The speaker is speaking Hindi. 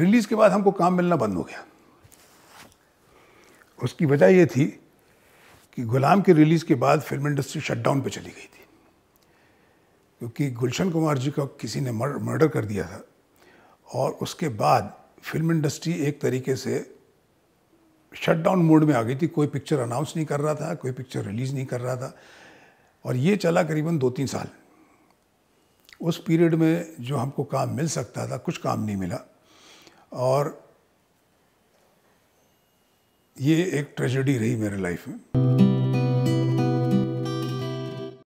रिलीज़ के बाद हमको काम मिलना बंद हो गया उसकी वजह यह थी कि गुलाम के रिलीज़ के बाद फिल्म इंडस्ट्री शटडाउन पे चली गई थी क्योंकि गुलशन कुमार जी का किसी ने मर्डर कर दिया था और उसके बाद फिल्म इंडस्ट्री एक तरीके से शटडाउन मोड में आ गई थी कोई पिक्चर अनाउंस नहीं कर रहा था कोई पिक्चर रिलीज़ नहीं कर रहा था और ये चला करीबन दो तीन साल उस पीरियड में जो हमको काम मिल सकता था कुछ काम नहीं मिला और ये एक ट्रेजेडी रही मेरे लाइफ में